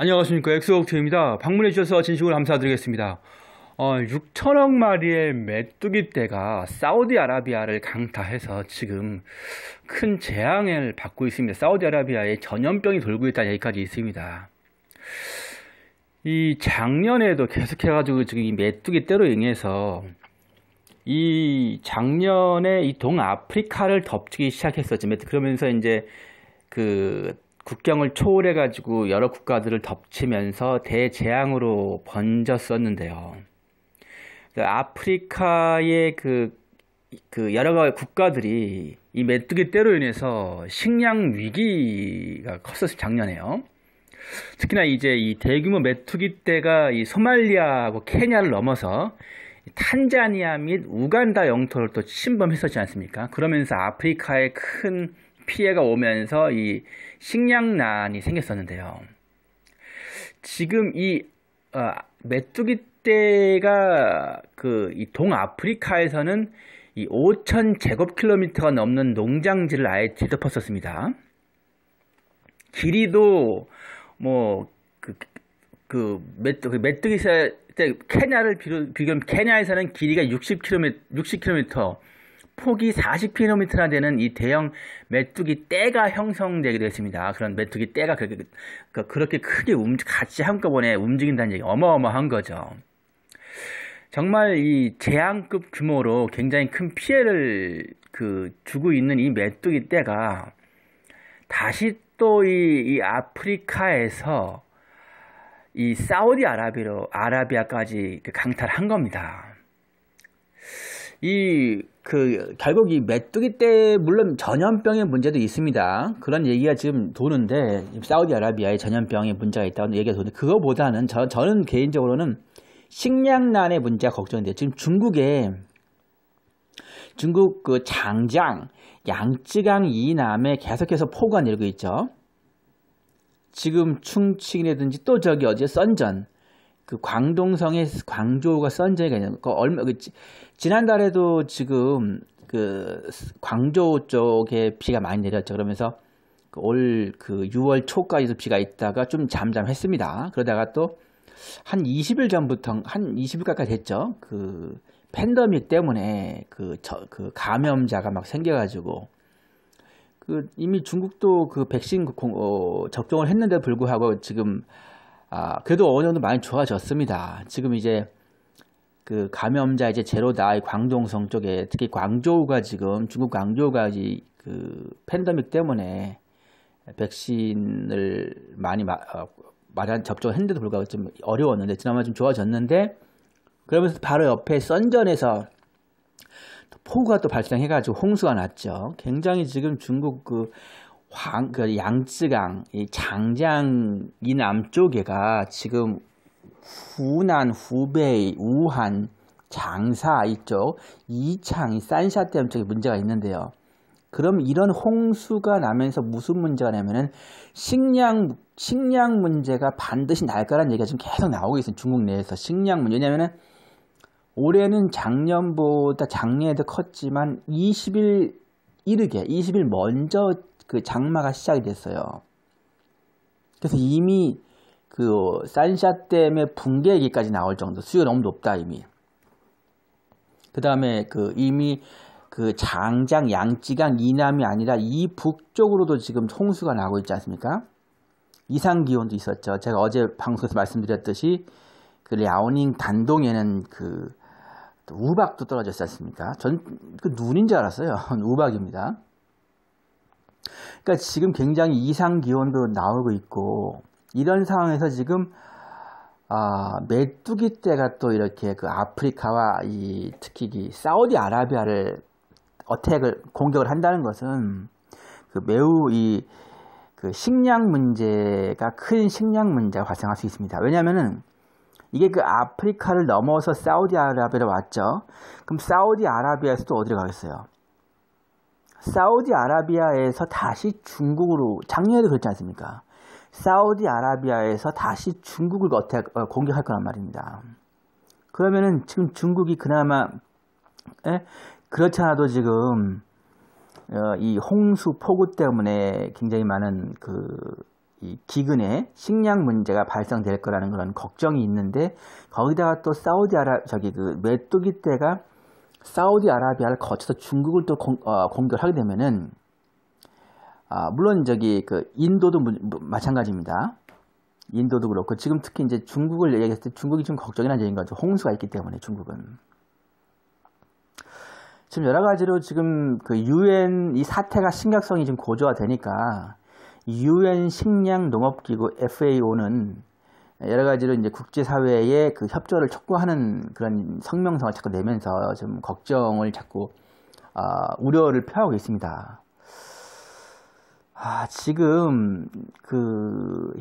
안녕하십니까 엑스옥초입니다. 방문해 주셔서 진심으로 감사드리겠습니다. 어, 6천억 마리의 메뚜기 떼가 사우디아라비아를 강타해서 지금 큰 재앙을 받고 있습니다. 사우디아라비아에 전염병이 돌고 있다는 얘기까지 있습니다. 이 작년에도 계속해가지고 지금 이 메뚜기 떼로 인해서 이 작년에 이 동아프리카를 덮치기 시작했었죠. 그러면서 이제 그 국경을 초월해 가지고 여러 국가들을 덮치면서 대재앙으로 번졌었는데요. 그 아프리카의 그, 그 여러 국가들이 이 메뚜기 떼로 인해서 식량 위기가 컸었어요 작년에요. 특히나 이제 이 대규모 메뚜기 떼가 이 소말리아하고 케냐를 넘어서 탄자니아 및 우간다 영토를 또 침범했었지 않습니까? 그러면서 아프리카의큰 피해가 오면서 이 식량난이 생겼었는데요. 지금 이 어, 메뚜기 떼가그 이 동아프리카에서는 이 5천 제곱킬로미터가 넘는 농장지를 아예 뒤덮었었습니다. 길이도 뭐그 그 메뚜, 그 메뚜기 때 케냐를 비교하면 케냐에서는 길이가 60km 60km 폭이 40km나 되는 이 대형 메뚜기 떼가 형성되기도 했습니다. 그런 메뚜기 떼가 그렇게, 그, 그렇게 크게 같이 한꺼번에 움직인다는 얘기 어마어마한 거죠. 정말 이 재앙급 규모로 굉장히 큰 피해를 그 주고 있는 이 메뚜기 떼가 다시 또이 이 아프리카에서 이 사우디 아라비로 아라비아까지 강탈한 겁니다. 이그 결국 이 메뚜기 때 물론 전염병의 문제도 있습니다. 그런 얘기가 지금 도는데 사우디아라비아에 전염병의 문제가 있다고 얘기가 도는데 그거보다는 저, 저는 개인적으로는 식량난의 문제가 걱정돼요. 지금 중국에 중국 그 장장 양쯔강 이남에 계속해서 폭우가 내리고 있죠. 지금 충칭이라든지 또 저기 어제 썬전 그광동성의 광조가 선정이 되는 거 얼마 그 지난달에도 지금 그 광조 쪽에 비가 많이 내렸죠. 그러면서 올 그 6월 그 초까지도 비가 있다가 좀 잠잠했습니다. 그러다가 또 한 20일 전부터 한 20일 가까이 됐죠. 그 팬더믹 때문에 그, 저, 그 감염자가 막 생겨가지고 그 이미 중국도 그 백신 그 공, 어, 접종을 했는데 불구하고 지금 아, 그래도 어느 정도 많이 좋아졌습니다. 지금 이제 그 감염자 이제 제로다 이 광동성 쪽에 특히 광저우가 지금 중국 광저우가 그 팬데믹 때문에 백신을 많이 마, 어, 마련 접종했는데도 불구하고 좀 어려웠는데 지난번에 좀 좋아졌는데 그러면서 바로 옆에 선전에서 폭우가 또 발생해가지고 홍수가 났죠. 굉장히 지금 중국 그 황, 그 양쯔강, 이 장장 이 남쪽에가 지금 후난, 후베이, 우한, 장사 이쪽, 이창, 이 산샤댐 쪽에 문제가 있는데요. 그럼 이런 홍수가 나면서 무슨 문제가 나면은 식량, 식량 문제가 반드시 날 거란 얘기가 지금 계속 나오고 있어요. 중국 내에서. 식량 문제. 왜냐면은 올해는 작년보다 작년에도 컸지만 20일 이르게, 20일 먼저 그 장마가 시작이 됐어요. 그래서 이미 그 산샤댐의 붕괴 얘기까지 나올 정도 수요가 너무 높다 이미. 그 다음에 그 이미 그 장장 양쯔강 이남이 아니라 이 북쪽으로도 지금 홍수가 나고 있지 않습니까? 이상 기온도 있었죠. 제가 어제 방송에서 말씀드렸듯이 그 랴오닝 단동에는 그 우박도 떨어졌지 않습니까? 전 그 눈인 줄 알았어요. 우박입니다. 그러니까 지금 굉장히 이상 기온도 나오고 있고 이런 상황에서 지금 아, 메뚜기 떼가또 이렇게 그 아프리카와 이 특히 이 사우디아라비아를 어택을 공격을 한다는 것은 그 매우 이그 식량 문제가 큰 식량 문제가 발생할 수 있습니다. 왜냐하면은 이게 그 아프리카를 넘어서 사우디아라비아로 왔죠. 그럼 사우디아라비아에서도 어디로 가겠어요? 사우디아라비아에서 다시 중국으로 작년에도 그랬지 않습니까? 사우디아라비아에서 다시 중국을 어, 공격할 거란 말입니다. 그러면은 지금 중국이 그나마 에? 예? 그렇지 않아도 지금 어, 이 홍수 폭우 때문에 굉장히 많은 그 이 기근에 식량 문제가 발생될 거라는 그런 걱정이 있는데 거기다가 또 사우디아라 저기 그 메뚜기 떼가 사우디아라비아를 거쳐서 중국을 또 공, 어, 공격하게 되면은 아, 물론 저기 그 인도도 뭐 마찬가지입니다. 인도도 그렇고 지금 특히 이제 중국을 얘기했을 때 중국이 지금 걱정이라는 얘기인 거죠. 홍수가 있기 때문에 중국은 지금 여러 가지로 지금 그 유엔 이 사태가 심각성이 지금 고조가 되니까 유엔 식량 농업기구 FAO는 여러 가지로 이제 국제사회에 그 협조를 촉구하는 그런 성명서가 자꾸 내면서 좀 걱정을 자꾸 아, 우려를 표하고 있습니다. 아, 지금 그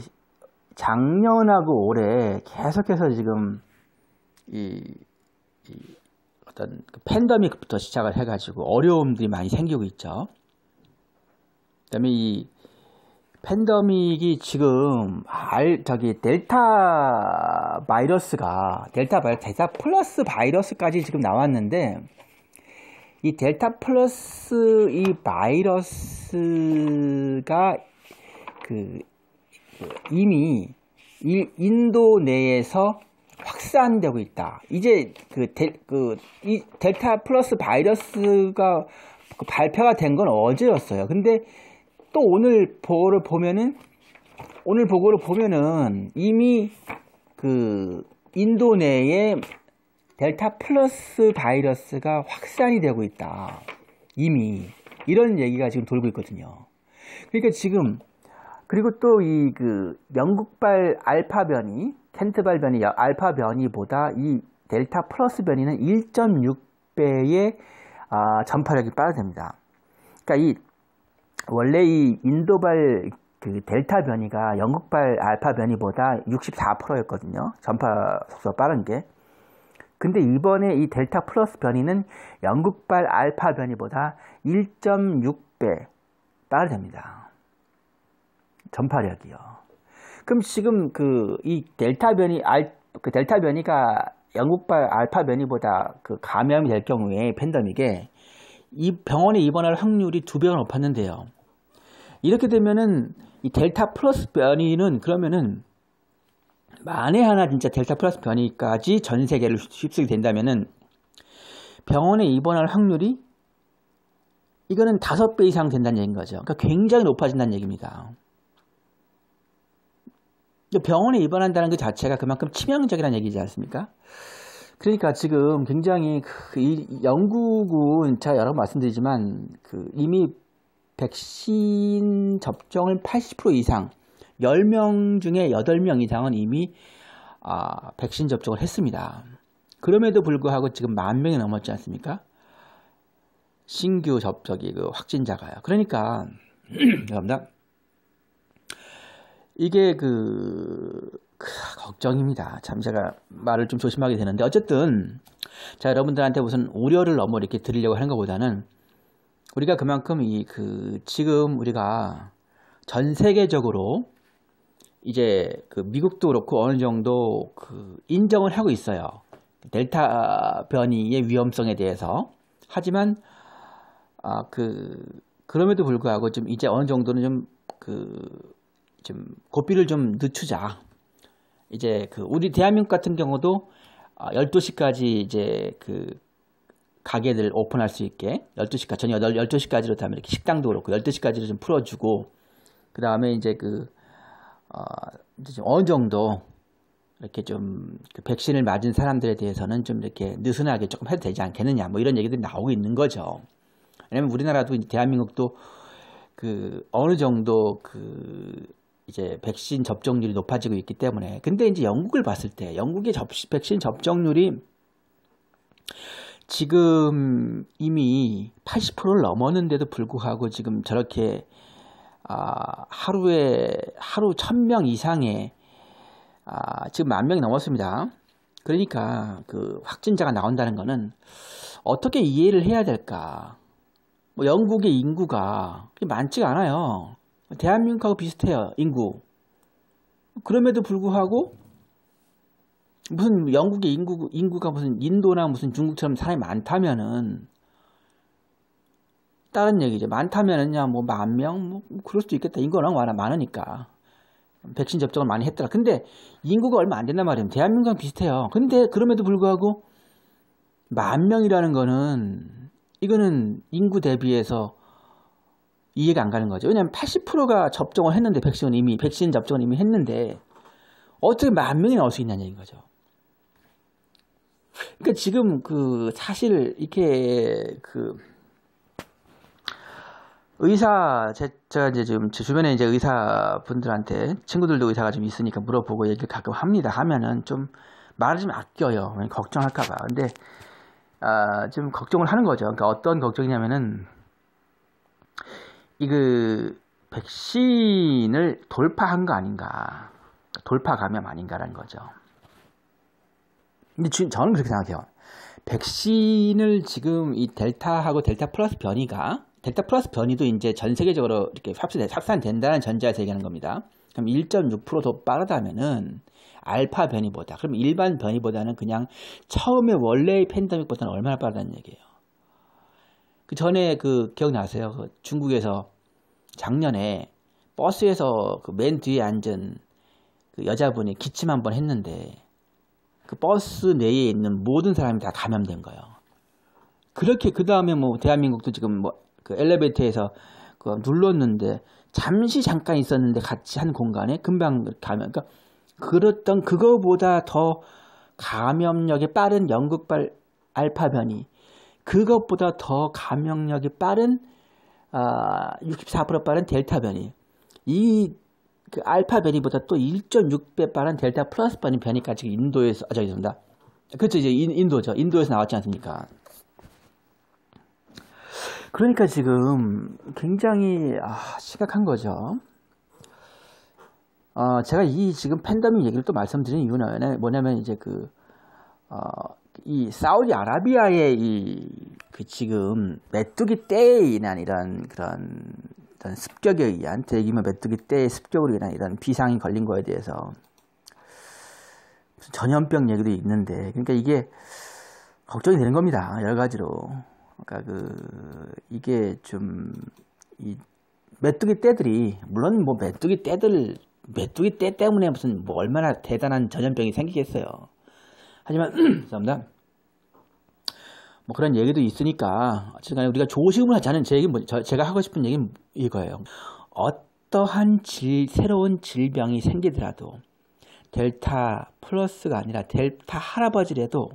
작년하고 올해 계속해서 지금 이, 이 어떤 그 팬더믹부터 시작을 해가지고 어려움들이 많이 생기고 있죠. 그다음에 이 팬더믹이 지금 알 저기 델타 바이러스가 델타 바이러스 델타 플러스 바이러스까지 지금 나왔는데 이 델타 플러스 이 바이러스가 그 이미 인도 내에서 확산되고 있다. 이제 그, 델, 그, 이 델타 플러스 바이러스가 그 발표가 된 건 어제였어요. 근데 또 오늘 보고를 보면은 오늘 보고를 보면은 이미 그 인도 내에 델타 플러스 바이러스가 확산이 되고 있다. 이미 이런 얘기가 지금 돌고 있거든요. 그러니까 지금 그리고 또 이 그 영국발 알파 변이 켄트발 변이 알파 변이보다 이 델타 플러스 변이는 1.6배의 아, 전파력이 빠르답니다. 그러니까 이 원래 이 인도발 그 델타 변이가 영국발 알파 변이보다 64%였거든요. 전파 속도가 빠른 게. 근데 이번에 이 델타 플러스 변이는 영국발 알파 변이보다 1.6배 빠르답니다. 전파력이요. 그럼 지금 그 이 델타 변이 알 그 델타 변이가 영국발 알파 변이보다 그 감염이 될 경우에 팬데믹에 이 병원에 입원할 확률이 두 배가 높았는데요. 이렇게 되면은 이 델타 플러스 변이는 그러면은 만에 하나 진짜 델타 플러스 변이까지 전 세계를 휩쓸게 된다면은 병원에 입원할 확률이 이거는 다섯 배 이상 된다는 얘기인 거죠. 그러니까 굉장히 높아진다는 얘기입니다. 병원에 입원한다는 그 자체가 그만큼 치명적이라는 얘기지 않습니까? 그러니까 지금 굉장히 그 영국은 제가 여러 번 말씀드리지만 그 이미 백신 접종을 80% 이상 10명 중에 8명 이상은 이미 아, 백신 접종을 했습니다. 그럼에도 불구하고 지금 만 명이 넘었지 않습니까? 신규 접촉이 그 확진자가요. 그러니까 여러분들 이게 그, 그 걱정입니다. 참 제가 말을 좀 조심하게 되는데 어쨌든 자 여러분들한테 무슨 우려를 너무 이렇게 드리려고 하는 것보다는 우리가 그만큼 이 그 지금 우리가 전 세계적으로 이제 그 미국도 그렇고 어느 정도 그 인정을 하고 있어요. 델타 변이의 위험성에 대해서. 하지만 아 그 그럼에도 불구하고 좀 이제 어느 정도는 좀 그좀 그, 고삐를 좀 늦추자. 이제 그 우리 대한민국 같은 경우도 12시까지 아, 이제 그 가게들 오픈할 수 있게 12시까지 저녁 12시까지로 다면 이렇게 식당도 그렇고 12시까지로 좀 풀어주고 그 다음에 이제 그 어, 어느 정도 이렇게 좀그 백신을 맞은 사람들에 대해서는 좀 이렇게 느슨하게 조금 해도 되지 않겠느냐 뭐 이런 얘기들이 나오고 있는 거죠. 왜냐면 우리나라도 대한민국도 그 어느 정도 그 이제 백신 접종률이 높아지고 있기 때문에 근데 이제 영국을 봤을 때 영국의 접, 시 백신 접종률이 지금 이미 80%를 넘었는데도 불구하고 지금 저렇게 아, 하루에 하루 1000명 이상의 아, 지금 만 명이 넘었습니다. 그러니까 그 확진자가 나온다는 거는 어떻게 이해를 해야 될까? 뭐 영국의 인구가 많지가 않아요. 대한민국하고 비슷해요, 인구. 그럼에도 불구하고 무슨 영국의 인구, 인구가 무슨 인도나 무슨 중국처럼 사람이 많다면은, 다른 얘기죠. 많다면은요, 뭐, 만 명? 뭐, 그럴 수도 있겠다. 인구가 워낙 많으니까. 백신 접종을 많이 했더라. 근데 인구가 얼마 안 된단 말이에요. 대한민국과 비슷해요. 근데 그럼에도 불구하고, 만 명이라는 거는, 이거는 인구 대비해서 이해가 안 가는 거죠. 왜냐하면 80%가 접종을 했는데, 백신 은 이미, 백신 접종을 이미 했는데, 어떻게 만 명이 나올 수 있냐는 얘기인 거죠. 그러니까 지금 그 사실 이렇게 그 의사 제, 제가 이제 지금 제 주변에 이제 의사 분들한테 친구들도 의사가 좀 있으니까 물어보고 얘기를 가끔 합니다. 하면은 좀 말을 좀 아껴요. 걱정할까봐. 근데 아, 지금 걱정을 하는 거죠. 그러니까 어떤 걱정이냐면은 이 그 백신을 돌파한 거 아닌가, 돌파 감염 아닌가라는 거죠. 근데 저는 그렇게 생각해요. 백신을 지금 이 델타하고 델타 플러스 변이가 델타 플러스 변이도 이제 전 세계적으로 이렇게 확산된다는 전제에서 얘기하는 겁니다. 그럼 1.6%더 빠르다면은 알파 변이보다 그럼 일반 변이보다는 그냥 처음에 원래의 팬데믹보다는 얼마나 빠르다는 얘기예요. 그 전에 그 기억나세요? 그 중국에서 작년에 버스에서 그 맨 뒤에 앉은 그 여자분이 기침 한 번 했는데 그 버스 내에 있는 모든 사람이 다 감염된 거예요. 그렇게 그 다음에 뭐 대한민국도 지금 뭐그 엘리베이터에서 그 눌렀는데 잠시 잠깐 있었는데 같이 한 공간에 금방 감염. 그러니까 그랬던 그거보다 더 감염력이 빠른 영국발 알파 변이 그것보다 더 감염력이 빠른 아, 64% 빠른 델타 변이 이그 알파 변이보다 또 1.6배 빠른 델타 플러스 변이 변이까지 인도에서 아 저기 있습니다. 그렇죠 이제 인, 도죠 인도에서 나왔지 않습니까? 그러니까 지금 굉장히 아, 심각한 거죠. 어, 제가 이 지금 팬덤 얘기를 또 말씀드린 이유는 뭐냐면 이제 그, 어, 이 사우디 아라비아의 이, 그 지금 메뚜기 떼에 인한 이런 그런 이런 습격에 의한 대규모 메뚜기 떼의 습격으로 인한 이런 비상이 걸린 거에 대해서 전염병 얘기도 있는데 그러니까 이게 걱정이 되는 겁니다 여러 가지로 그러니까 그 이게 좀이 메뚜기 떼들이 물론 뭐 메뚜기 떼들 메뚜기 떼 때문에 무슨 뭐 얼마나 대단한 전염병이 생기겠어요 하지만 죄송합니다 뭐 그런 얘기도 있으니까 어쨌 우리가 조심을 하자는 제 얘기 제가 하고 싶은 얘기는 이거예요. 어떠한 질, 새로운 질병이 생기더라도 델타 플러스가 아니라 델타 할아버지라도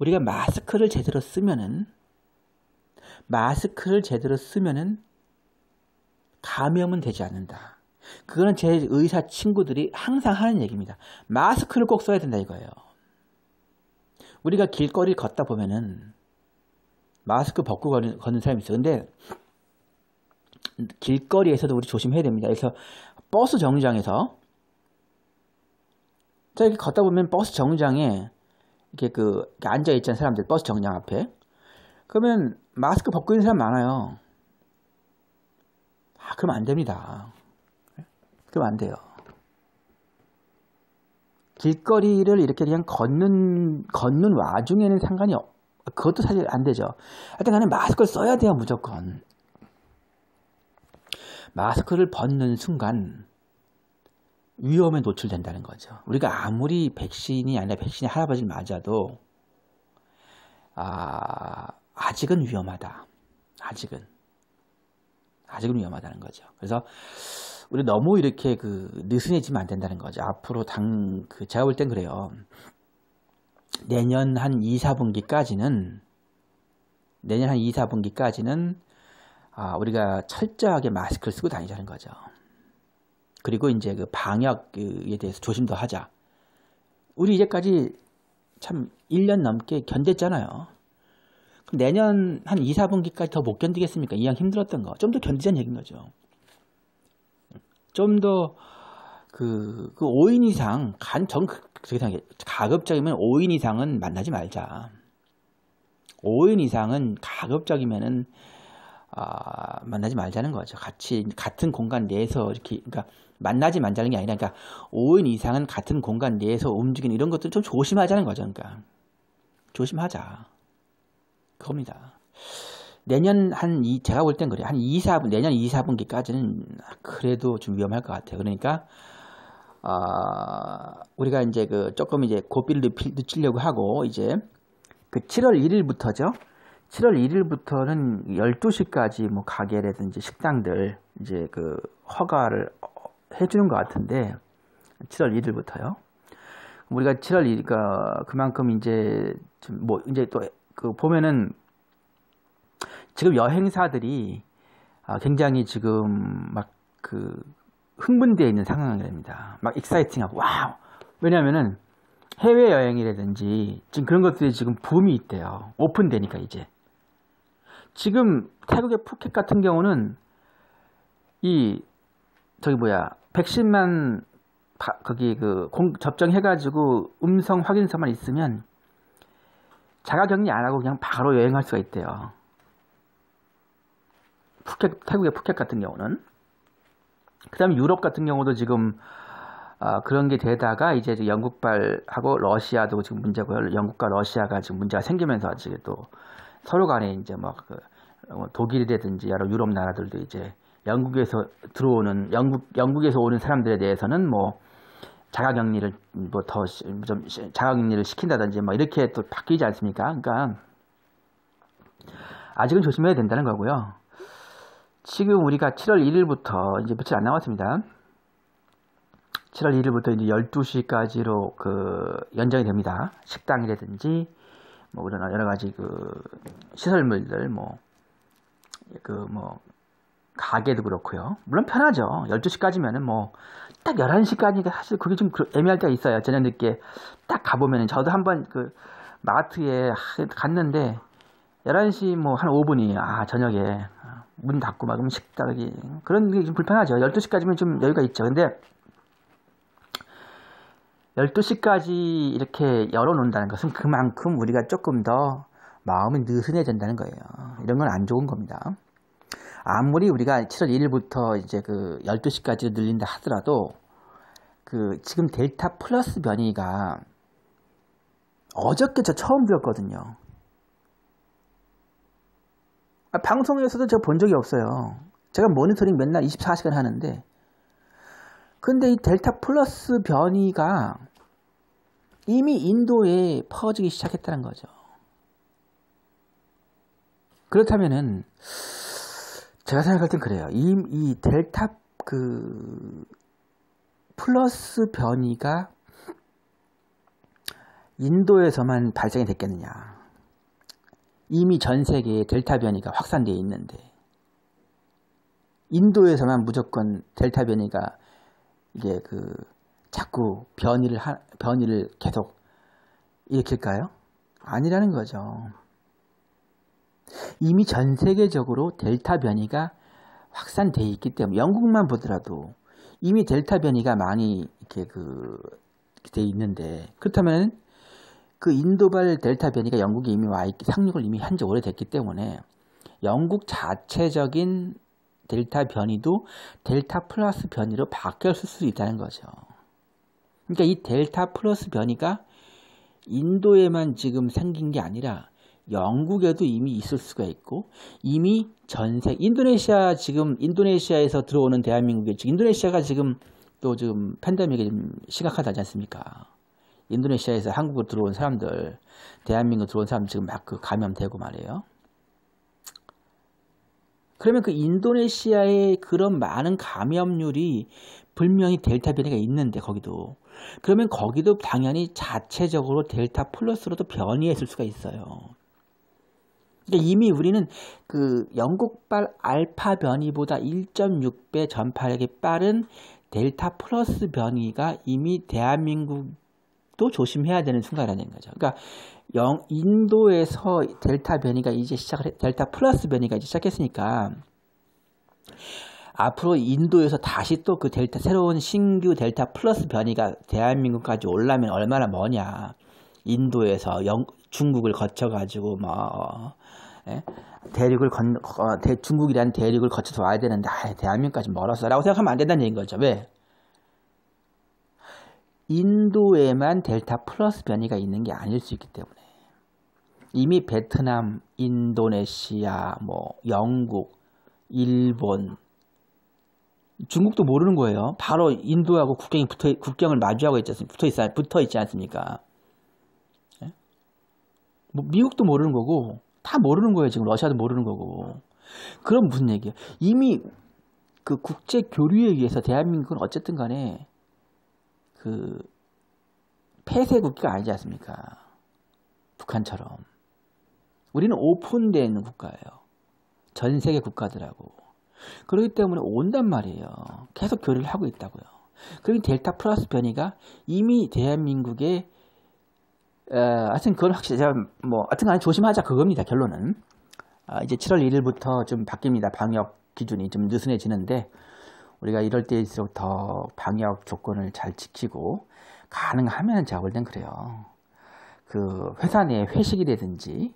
우리가 마스크를 제대로 쓰면은 마스크를 제대로 쓰면은 감염은 되지 않는다. 그거는 제 의사 친구들이 항상 하는 얘기입니다. 마스크를 꼭 써야 된다 이거예요. 우리가 길거리 를 걷다 보면은 마스크 벗고 걷는, 걷는 사람이 있어요. 근데 길거리에서도 우리 조심해야 됩니다. 그래서 버스 정류장에서 자 이렇게 걷다 보면 버스 정류장에 이렇게 그 앉아 있잖아 사람들 버스 정류장 앞에 그러면 마스크 벗고 있는 사람 많아요. 아 그럼 안 됩니다. 그럼 안 돼요. 길거리를 이렇게 그냥 걷는 걷는 와중에는 상관이 없. 그것도 사실 안 되죠. 하여튼 간에 마스크를 써야 돼요, 무조건. 마스크를 벗는 순간 위험에 노출된다는 거죠. 우리가 아무리 백신이 아니라 백신의 할아버지를 맞아도 아, 아직은 위험하다. 아직은. 아직은 위험하다는 거죠. 그래서 우리 너무 이렇게 그 느슨해지면 안 된다는 거죠. 앞으로 당, 그 제가 볼 땐 그래요. 내년 한 2, 4분기까지는 내년 한 2, 4분기까지는 아, 우리가 철저하게 마스크를 쓰고 다니자는 거죠. 그리고 이제 그 방역에 대해서 조심도 하자. 우리 이제까지 참 1년 넘게 견뎠잖아요. 그럼 내년 한 2, 4분기까지 더 못 견디겠습니까? 이왕 힘들었던 거. 좀 더 견디자는 얘기인 거죠. 좀더 그, 그 5인 이상, 간, 정, 그, 저기 생각 가급적이면 5인 이상은 만나지 말자. 5인 이상은 가급적이면은, 아, 만나지 말자는 거죠. 같이, 같은 공간 내에서 이렇게, 그러니까, 만나지 말자는 게 아니라, 그러니까, 5인 이상은 같은 공간 내에서 움직이는 이런 것들 좀 조심하자는 거죠. 그러니까, 조심하자. 그겁니다. 내년 한 이, 제가 볼 땐 그래요. 한 2, 4분, 내년 2, 4분기까지는 그래도 좀 위험할 것 같아요. 그러니까 아, 우리가 이제 그 조금 이제 고삐를 늦추려고 하고 이제 그 7월 1일부터죠. 7월 1일부터는 12시까지 뭐 가게라든지 식당들 이제 그 허가를 해주는 것 같은데 7월 1일부터요. 우리가 7월 1일, 그 그러니까 그만큼 이제 뭐 이제 또 그 보면은 지금 여행사들이 아, 굉장히 지금 막그 흥분되어 있는 상황입니다. 막 익사이팅하고 와우. 왜냐하면은 해외 여행이라든지 지금 그런 것들이 지금 붐이 있대요. 오픈되니까 이제 지금 태국의 푸켓 같은 경우는 이 저기 뭐야 백신만 바, 거기 그 공, 접종해가지고 음성 확인서만 있으면 자가격리 안 하고 그냥 바로 여행할 수가 있대요. 푸켓 태국의 푸켓 같은 경우는 그다음에 유럽 같은 경우도 지금 아, 그런 게 되다가 이제 영국발하고 러시아도 지금 문제고요. 영국과 러시아가 지금 문제가 생기면서 지금 또 서로 간에 이제 막 그, 어, 독일이라든지 여러 유럽 나라들도 이제 영국에서 들어오는 영국 영국에서 오는 사람들에 대해서는 뭐 자가격리를 뭐 더 좀 자가격리를 시킨다든지 뭐 이렇게 또 바뀌지 않습니까? 그러니까 아직은 조심해야 된다는 거고요. 지금 우리가 7월 1일부터 이제 며칠 안 남았습니다. 7월 1일부터 이제 12시까지로 그 연장이 됩니다. 식당이라든지 뭐 그런 여러 가지 그 시설물들 뭐 그뭐 그 뭐 가게도 그렇고요. 물론 편하죠. 12시까지면은 뭐 딱 11시까지니까 사실 그게 좀 애매할 때가 있어요. 저녁 늦게 딱 가보면은 저도 한번 그 마트에 갔는데 11시 뭐 한 5분이 아 저녁에 문 닫고 막식당이 그런 게 좀 불편하죠. 12시까지면 좀 여유가 있죠. 근데 12시까지 이렇게 열어놓는다는 것은 그만큼 우리가 조금 더 마음이 느슨해진다는 거예요. 이런 건 안 좋은 겁니다. 아무리 우리가 7월 1일부터 이제 그 12시까지 늘린다 하더라도 그 지금 델타 플러스 변이가 어저께 저 처음 들었거든요. 아, 방송에서도 제가 본 적이 없어요. 제가 모니터링 맨날 24시간 하는데 근데 이 델타 플러스 변이가 이미 인도에 퍼지기 시작했다는 거죠. 그렇다면은 제가 생각할 땐 그래요. 이, 이 델타 그 플러스 변이가 인도에서만 발생이 됐겠느냐. 이미 전 세계에 델타 변이가 확산되어 있는데 인도에서만 무조건 델타 변이가 이게 그 자꾸 변이를 하, 변이를 계속 일으킬까요? 아니라는 거죠. 이미 전 세계적으로 델타 변이가 확산되어 있기 때문에 영국만 보더라도 이미 델타 변이가 많이 이렇게 그돼 있는데 그렇다면 그 인도발 델타 변이가 영국에 이미 와 있기, 상륙을 이미 한지 오래됐기 때문에 영국 자체적인 델타 변이도 델타 플러스 변이로 바뀌었을 수 있다는 거죠. 그러니까 이 델타 플러스 변이가 인도에만 지금 생긴 게 아니라 영국에도 이미 있을 수가 있고 이미 전세 인도네시아 지금 인도네시아에서 들어오는 대한민국의 인도네시아가 지금 또 지금 팬데믹이 좀 심각하다지 않습니까? 인도네시아에서 한국으로 들어온 사람들, 대한민국 들어온 사람들 지금 막그 감염되고 말이에요. 그러면 그 인도네시아의 그런 많은 감염률이 분명히 델타 변이가 있는데 거기도 그러면 거기도 당연히 자체적으로 델타 플러스로도 변이했을 수가 있어요. 그러니까 이미 우리는 그 영국발 알파 변이보다 1.6배 전파력이 빠른 델타 플러스 변이가 이미 대한민국 또 조심해야 되는 순간이라는 거죠. 그러니까 영, 인도에서 델타 변이가 이제 시작을 델타 플러스 변이가 이제 시작했으니까 앞으로 인도에서 다시 또 그 델타 새로운 신규 델타 플러스 변이가 대한민국까지 올라면 얼마나 머냐. 인도에서 영, 중국을 거쳐 가지고 뭐 예? 대륙을 건 어, 대, 중국이라는 대륙을 거쳐서 와야 되는데 아, 대한민국까지 멀었어라고 생각하면 안 된다는 얘기인 거죠. 왜? 인도에만 델타 플러스 변이가 있는 게 아닐 수 있기 때문에 이미 베트남, 인도네시아, 뭐 영국, 일본, 중국도 모르는 거예요. 바로 인도하고 국경이 붙어, 국경을 마주하고 있지 않습니까? 붙어, 있 붙어 있지 않습니까? 예? 뭐 미국도 모르는 거고, 다 모르는 거예요. 지금 러시아도 모르는 거고. 그럼 무슨 얘기예요? 이미 그 국제 교류에 의해서 대한민국은 어쨌든 간에 그 폐쇄 국기가 알지 않습니까? 북한처럼. 우리는 오픈된 국가예요. 전 세계 국가들하고. 그렇기 때문에 온단 말이에요. 계속 교류를 하고 있다고요. 그리고 델타 플러스 변이가 이미 대한민국의 어, 하여튼 그건 확실히 제가 뭐 하여튼 간에 조심하자 그겁니다 결론은 아, 이제 7월 1일부터 좀 바뀝니다 방역 기준이 좀 느슨해지는데 우리가 이럴 때일수록 더 방역 조건을 잘 지키고 가능하면 제가 볼 땐 그래요. 그 회사 내 회식이라든지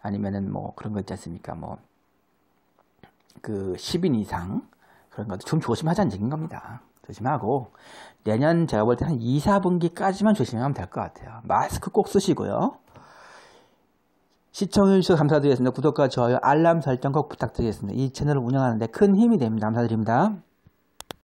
아니면은 뭐 그런 거 있지 않습니까? 뭐 그 10인 이상 그런 것도 좀 조심하자는 얘기인 겁니다. 조심하고 내년 제가 볼 때는 2, 4분기까지만 조심하면 될 것 같아요. 마스크 꼭 쓰시고요. 시청해주셔서 감사드리겠습니다. 구독과 좋아요, 알람 설정 꼭 부탁드리겠습니다. 이 채널을 운영하는데 큰 힘이 됩니다. 감사드립니다.